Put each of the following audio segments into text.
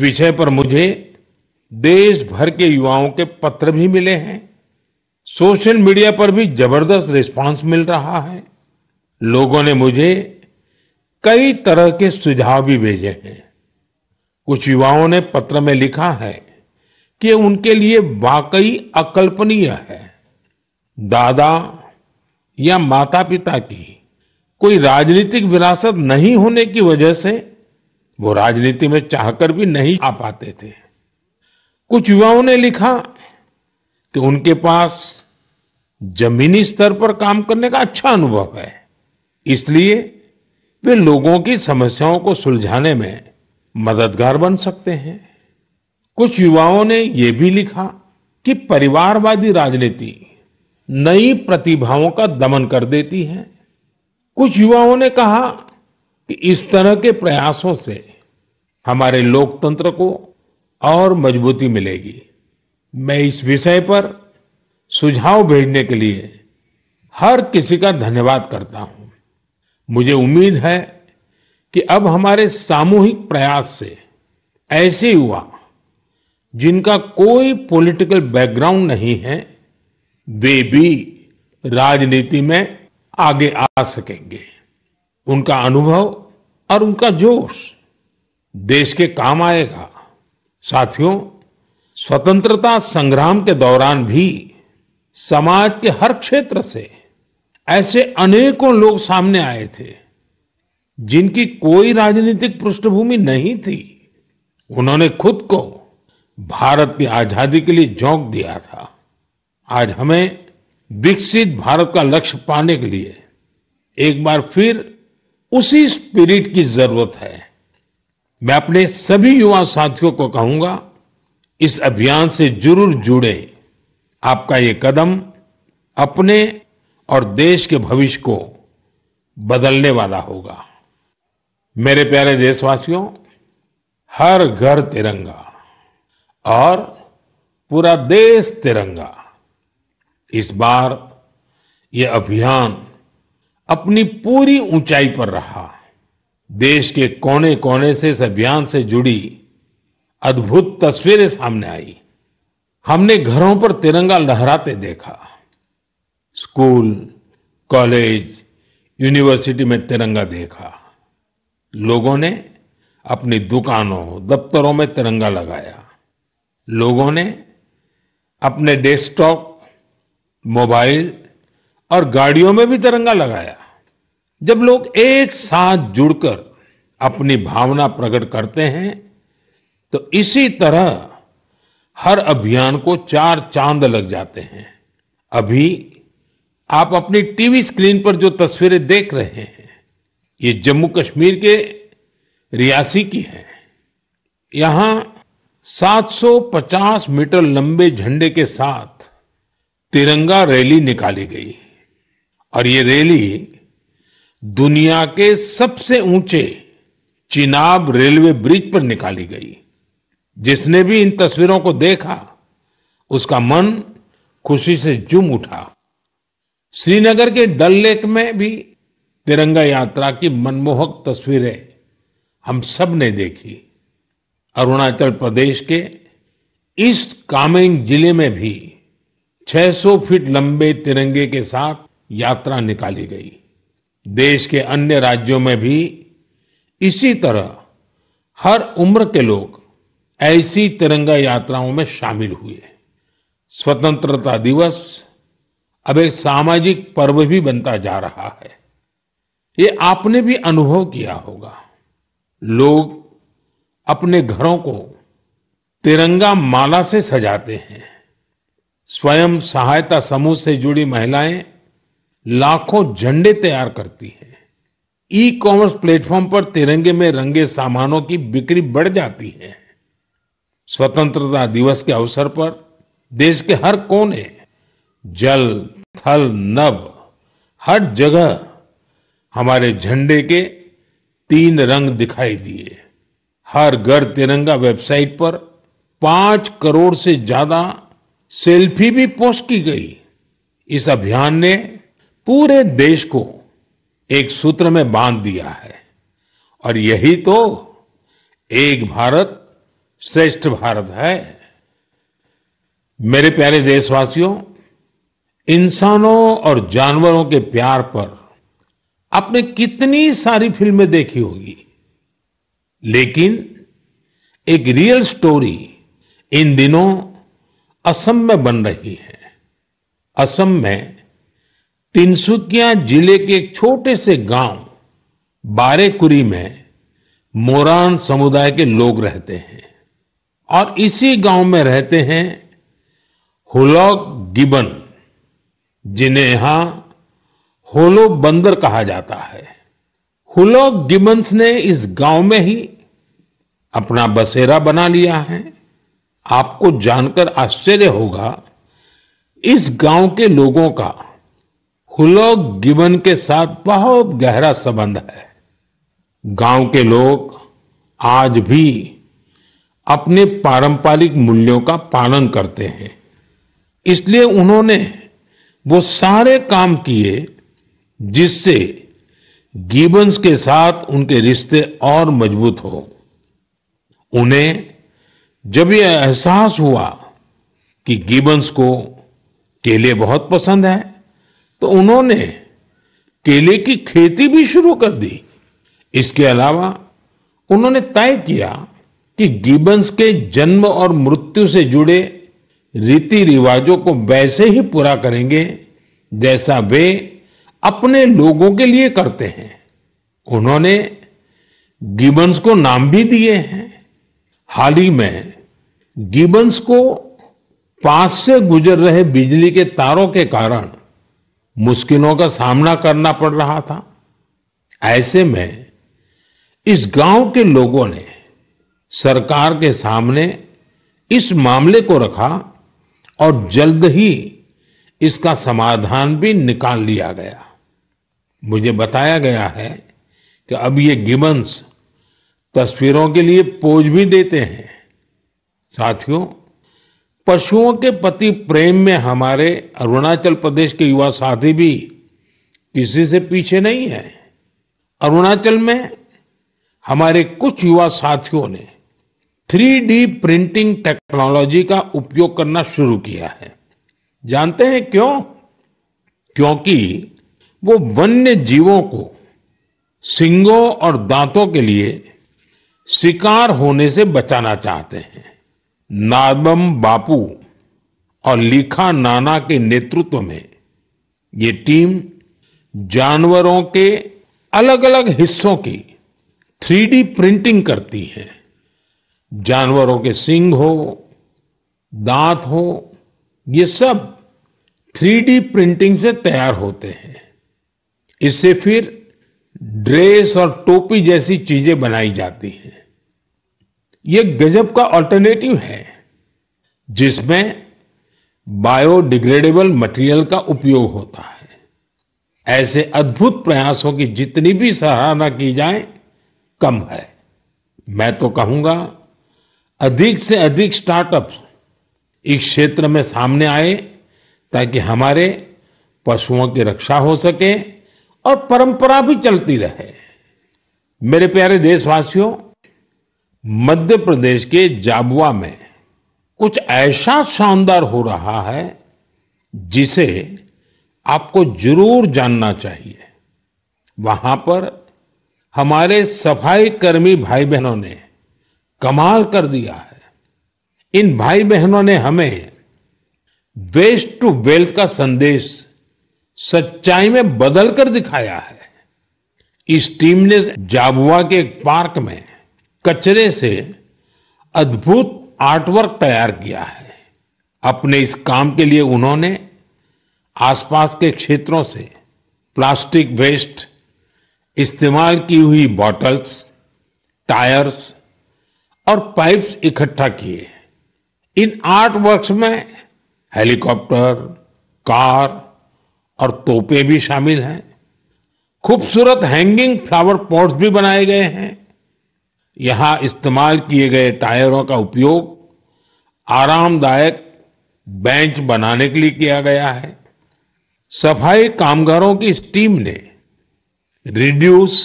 विषय पर मुझे देश भर के युवाओं के पत्र भी मिले हैं सोशल मीडिया पर भी जबरदस्त रिस्पांस मिल रहा है लोगों ने मुझे कई तरह के सुझाव भी भेजे हैं कुछ युवाओं ने पत्र में लिखा है कि उनके लिए वाकई अकल्पनीय है दादा या माता पिता की कोई राजनीतिक विरासत नहीं होने की वजह से वो राजनीति में चाहकर भी नहीं आ पाते थे कुछ युवाओं ने लिखा कि उनके पास जमीनी स्तर पर काम करने का अच्छा अनुभव है इसलिए वे लोगों की समस्याओं को सुलझाने में मददगार बन सकते हैं कुछ युवाओं ने यह भी लिखा कि परिवारवादी राजनीति नई प्रतिभाओं का दमन कर देती है कुछ युवाओं ने कहा कि इस तरह के प्रयासों से हमारे लोकतंत्र को और मजबूती मिलेगी मैं इस विषय पर सुझाव भेजने के लिए हर किसी का धन्यवाद करता हूं मुझे उम्मीद है कि अब हमारे सामूहिक प्रयास से ऐसे युवा जिनका कोई पॉलिटिकल बैकग्राउंड नहीं है वे भी राजनीति में आगे आ सकेंगे उनका अनुभव और उनका जोश देश के काम आएगा साथियों स्वतंत्रता संग्राम के दौरान भी समाज के हर क्षेत्र से ऐसे अनेकों लोग सामने आए थे जिनकी कोई राजनीतिक पृष्ठभूमि नहीं थी उन्होंने खुद को भारत की आजादी के लिए झोंक दिया था आज हमें विकसित भारत का लक्ष्य पाने के लिए एक बार फिर उसी स्पिरिट की जरूरत है मैं अपने सभी युवा साथियों को कहूंगा इस अभियान से जरूर जुड़े आपका ये कदम अपने और देश के भविष्य को बदलने वाला होगा मेरे प्यारे देशवासियों हर घर तिरंगा और पूरा देश तिरंगा इस बार ये अभियान अपनी पूरी ऊंचाई पर रहा देश के कोने कोने से इस अभियान से जुड़ी अद्भुत तस्वीरें सामने आई हमने घरों पर तिरंगा लहराते देखा स्कूल कॉलेज यूनिवर्सिटी में तिरंगा देखा लोगों ने अपनी दुकानों दफ्तरों में तिरंगा लगाया लोगों ने अपने डेस्कटॉप मोबाइल और गाड़ियों में भी तिरंगा लगाया जब लोग एक साथ जुड़कर अपनी भावना प्रकट करते हैं तो इसी तरह हर अभियान को चार चांद लग जाते हैं अभी आप अपनी टीवी स्क्रीन पर जो तस्वीरें देख रहे हैं ये जम्मू कश्मीर के रियासी की है यहां 750 मीटर लंबे झंडे के साथ तिरंगा रैली निकाली गई और ये रैली दुनिया के सबसे ऊंचे चिनाब रेलवे ब्रिज पर निकाली गई जिसने भी इन तस्वीरों को देखा उसका मन खुशी से जुम उठा श्रीनगर के डल लेक में भी तिरंगा यात्रा की मनमोहक तस्वीरें हम सब ने देखी अरुणाचल प्रदेश के ईस्ट कामेंग जिले में भी 600 फीट लंबे तिरंगे के साथ यात्रा निकाली गई देश के अन्य राज्यों में भी इसी तरह हर उम्र के लोग ऐसी तिरंगा यात्राओं में शामिल हुए स्वतंत्रता दिवस अब एक सामाजिक पर्व भी बनता जा रहा है ये आपने भी अनुभव किया होगा लोग अपने घरों को तिरंगा माला से सजाते हैं स्वयं सहायता समूह से जुड़ी महिलाएं लाखों झंडे तैयार करती है ई कॉमर्स प्लेटफॉर्म पर तिरंगे में रंगे सामानों की बिक्री बढ़ जाती है स्वतंत्रता दिवस के अवसर पर देश के हर कोने जल थल नव हर जगह हमारे झंडे के तीन रंग दिखाई दिए हर घर तिरंगा वेबसाइट पर पांच करोड़ से ज्यादा सेल्फी भी पोस्ट की गई इस अभियान ने पूरे देश को एक सूत्र में बांध दिया है और यही तो एक भारत श्रेष्ठ भारत है मेरे प्यारे देशवासियों इंसानों और जानवरों के प्यार पर आपने कितनी सारी फिल्में देखी होगी लेकिन एक रियल स्टोरी इन दिनों असम में बन रही है असम में तिनसुकिया जिले के एक छोटे से गांव बारेकुरी में मोरान समुदाय के लोग रहते हैं और इसी गांव में रहते हैं होलॉक गिबन जिन्हें यहां होलो बंदर कहा जाता है हुलॉक गिबंस ने इस गांव में ही अपना बसेरा बना लिया है आपको जानकर आश्चर्य होगा इस गांव के लोगों का हुलॉक गिबन के साथ बहुत गहरा संबंध है गांव के लोग आज भी अपने पारंपरिक मूल्यों का पालन करते हैं इसलिए उन्होंने वो सारे काम किए जिससे गिबन्स के साथ उनके रिश्ते और मजबूत हो उन्हें जब यह एहसास हुआ कि गिबन्स को केले बहुत पसंद है तो उन्होंने केले की खेती भी शुरू कर दी इसके अलावा उन्होंने तय किया कि गिबन्स के जन्म और मृत्यु से जुड़े रीति रिवाजों को वैसे ही पूरा करेंगे जैसा वे अपने लोगों के लिए करते हैं उन्होंने गिबन्स को नाम भी दिए हैं हाल ही में गिबन्स को पास से गुजर रहे बिजली के तारों के कारण मुश्किलों का सामना करना पड़ रहा था ऐसे में इस गांव के लोगों ने सरकार के सामने इस मामले को रखा और जल्द ही इसका समाधान भी निकाल लिया गया मुझे बताया गया है कि अब ये गिबंस तस्वीरों के लिए पोज भी देते हैं साथियों पशुओं के प्रति प्रेम में हमारे अरुणाचल प्रदेश के युवा साथी भी किसी से पीछे नहीं है अरुणाचल में हमारे कुछ युवा साथियों ने 3D प्रिंटिंग टेक्नोलॉजी का उपयोग करना शुरू किया है जानते हैं क्यों क्योंकि वो वन्य जीवों को सिंगों और दांतों के लिए शिकार होने से बचाना चाहते हैं नादम बापू और लिखा नाना के नेतृत्व में ये टीम जानवरों के अलग अलग हिस्सों की थ्री प्रिंटिंग करती है जानवरों के सिंग हो दांत हो ये सब थ्री प्रिंटिंग से तैयार होते हैं इससे फिर ड्रेस और टोपी जैसी चीजें बनाई जाती हैं ये गजब का ऑल्टरनेटिव है जिसमें बायोडिग्रेडेबल मटेरियल का उपयोग होता है ऐसे अद्भुत प्रयासों की जितनी भी सराहना की जाए कम है मैं तो कहूंगा अधिक से अधिक स्टार्टअप इस क्षेत्र में सामने आए ताकि हमारे पशुओं की रक्षा हो सके और परंपरा भी चलती रहे मेरे प्यारे देशवासियों मध्य प्रदेश के जाबुआ में कुछ ऐसा शानदार हो रहा है जिसे आपको जरूर जानना चाहिए वहां पर हमारे सफाई कर्मी भाई बहनों ने कमाल कर दिया है इन भाई बहनों ने हमें वेस्ट टू वेल्थ का संदेश सच्चाई में बदल कर दिखाया है इस टीम ने जाबुआ के एक पार्क में कचरे से अद्भुत आर्टवर्क तैयार किया है अपने इस काम के लिए उन्होंने आसपास के क्षेत्रों से प्लास्टिक वेस्ट इस्तेमाल की हुई बॉटल्स टायर्स और पाइप्स इकट्ठा किए इन आर्ट वर्क्स में हेलीकॉप्टर कार और तोपे भी शामिल हैं खूबसूरत हैंगिंग फ्लावर पॉट्स भी बनाए गए हैं यहां इस्तेमाल किए गए टायरों का उपयोग आरामदायक बेंच बनाने के लिए किया गया है सफाई कामगारों की इस टीम ने रिड्यूस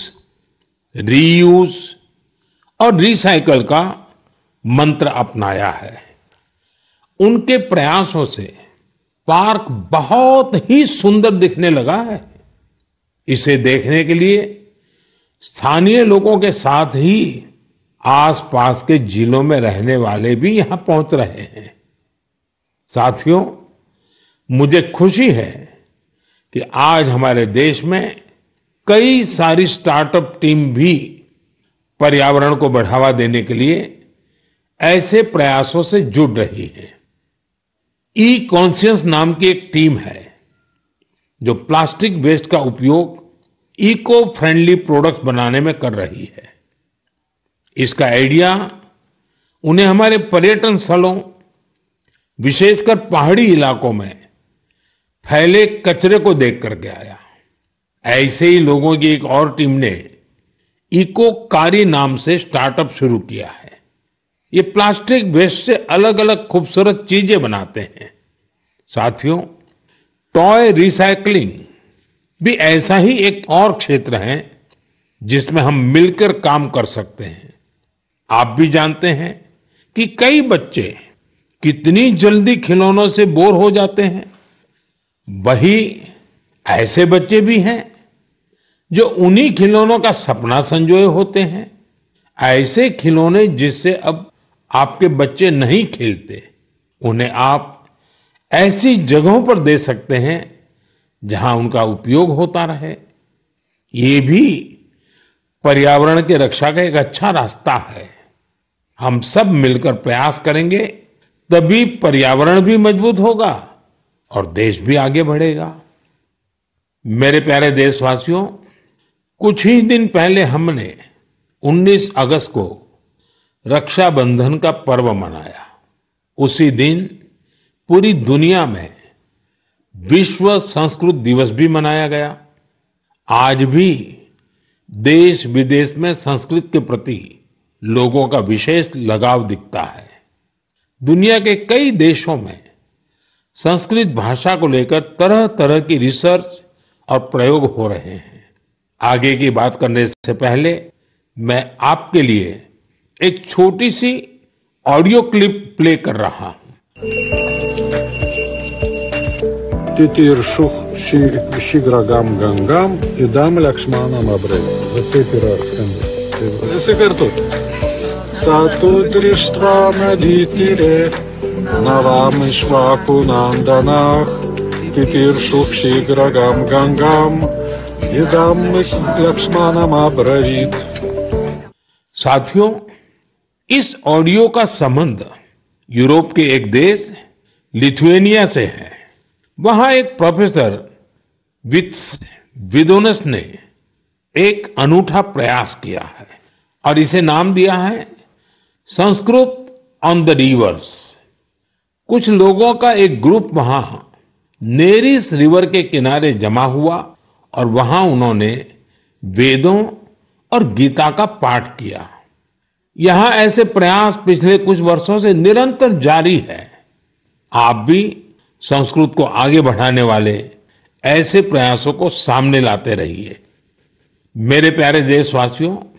रीयूज और रिसाइकल का मंत्र अपनाया है उनके प्रयासों से पार्क बहुत ही सुंदर दिखने लगा है इसे देखने के लिए स्थानीय लोगों के साथ ही आसपास के जिलों में रहने वाले भी यहां पहुंच रहे हैं साथियों मुझे खुशी है कि आज हमारे देश में कई सारी स्टार्टअप टीम भी पर्यावरण को बढ़ावा देने के लिए ऐसे प्रयासों से जुड़ रही है ई कॉन्शियस नाम की एक टीम है जो प्लास्टिक वेस्ट का उपयोग इको फ्रेंडली प्रोडक्ट्स बनाने में कर रही है इसका आइडिया उन्हें हमारे पर्यटन स्थलों विशेषकर पहाड़ी इलाकों में फैले कचरे को देख करके आया ऐसे ही लोगों की एक और टीम ने इको कारी नाम से स्टार्टअप शुरू किया है ये प्लास्टिक वेस्ट से अलग अलग खूबसूरत चीजें बनाते हैं साथियों टॉय रिसाइकलिंग भी ऐसा ही एक और क्षेत्र है जिसमें हम मिलकर काम कर सकते हैं आप भी जानते हैं कि कई बच्चे कितनी जल्दी खिलौनों से बोर हो जाते हैं वही ऐसे बच्चे भी हैं जो उन्हीं खिलौनों का सपना संजोए होते हैं ऐसे खिलौने जिससे अब आपके बच्चे नहीं खेलते उन्हें आप ऐसी जगहों पर दे सकते हैं जहां उनका उपयोग होता रहे ये भी पर्यावरण की रक्षा का एक अच्छा रास्ता है हम सब मिलकर प्रयास करेंगे तभी पर्यावरण भी मजबूत होगा और देश भी आगे बढ़ेगा मेरे प्यारे देशवासियों कुछ ही दिन पहले हमने 19 अगस्त को रक्षाबंधन का पर्व मनाया उसी दिन पूरी दुनिया में विश्व संस्कृत दिवस भी मनाया गया आज भी देश विदेश में संस्कृत के प्रति लोगों का विशेष लगाव दिखता है दुनिया के कई देशों में संस्कृत भाषा को लेकर तरह तरह की रिसर्च और प्रयोग हो रहे हैं आगे की बात करने से पहले मैं आपके लिए एक छोटी सी ऑडियो क्लिप प्ले कर रहा हूं Titi ir šuk, šį, šį gragam gangam įdam leksmanam abrei. Bet taip yra skamba. Visi kartu. Satu drištvana ditire, navam išvaku nandanach, šuk, šį gragam gangam įdam leksmanam abravit. साथियों इस ऑडियो का संबंध यूरोप के एक देश लिथुएनिया से है वहां एक प्रोफेसर विथ विदोनस ने एक अनूठा प्रयास किया है और इसे नाम दिया है संस्कृत ऑन द रिवर्स कुछ लोगों का एक ग्रुप वहां नेरिस रिवर के किनारे जमा हुआ और वहां उन्होंने वेदों और गीता का पाठ किया यहां ऐसे प्रयास पिछले कुछ वर्षों से निरंतर जारी है आप भी संस्कृत को आगे बढ़ाने वाले ऐसे प्रयासों को सामने लाते रहिए मेरे प्यारे देशवासियों